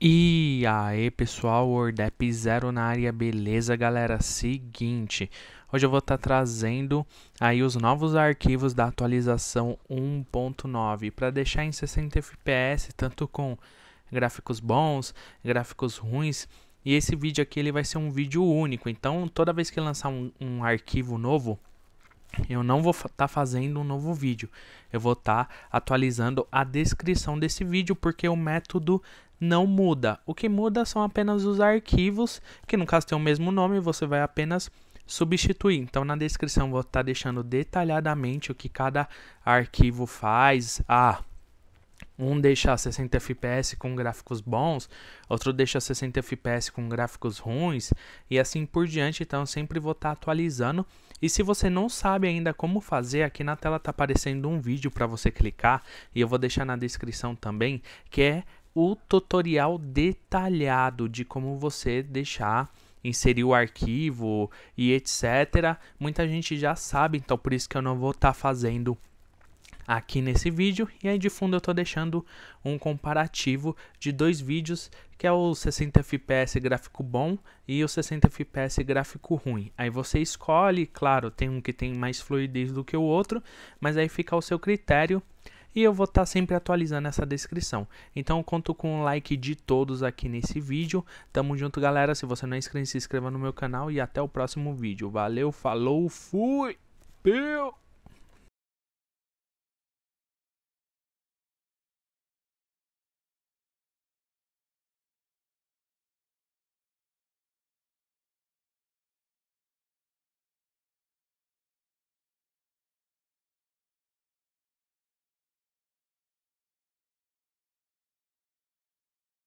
E aí pessoal, Wordep Zero na área, beleza galera? Seguinte, hoje eu vou estar tá trazendo aí os novos arquivos da atualização 1.9 para deixar em 60 fps, tanto com gráficos bons, gráficos ruins. E esse vídeo aqui ele vai ser um vídeo único, então toda vez que lançar um, um arquivo novo, eu não vou estar tá fazendo um novo vídeo. Eu vou estar tá atualizando a descrição desse vídeo porque o método não muda. O que muda são apenas os arquivos, que no caso tem o mesmo nome, você vai apenas substituir. Então na descrição vou estar tá deixando detalhadamente o que cada arquivo faz. Ah, um deixa 60 FPS com gráficos bons, outro deixa 60 FPS com gráficos ruins e assim por diante. Então sempre vou estar tá atualizando. E se você não sabe ainda como fazer, aqui na tela está aparecendo um vídeo para você clicar e eu vou deixar na descrição também, que é o tutorial detalhado de como você deixar inserir o arquivo e etc. Muita gente já sabe, então por isso que eu não vou estar tá fazendo aqui nesse vídeo. E aí de fundo eu estou deixando um comparativo de dois vídeos, que é o 60 fps gráfico bom e o 60 fps gráfico ruim. Aí você escolhe, claro, tem um que tem mais fluidez do que o outro, mas aí fica ao seu critério e eu vou estar tá sempre atualizando essa descrição. Então conto com o like de todos aqui nesse vídeo. Tamo junto, galera. Se você não é inscrito, se inscreva no meu canal e até o próximo vídeo. Valeu, falou, fui. Piu.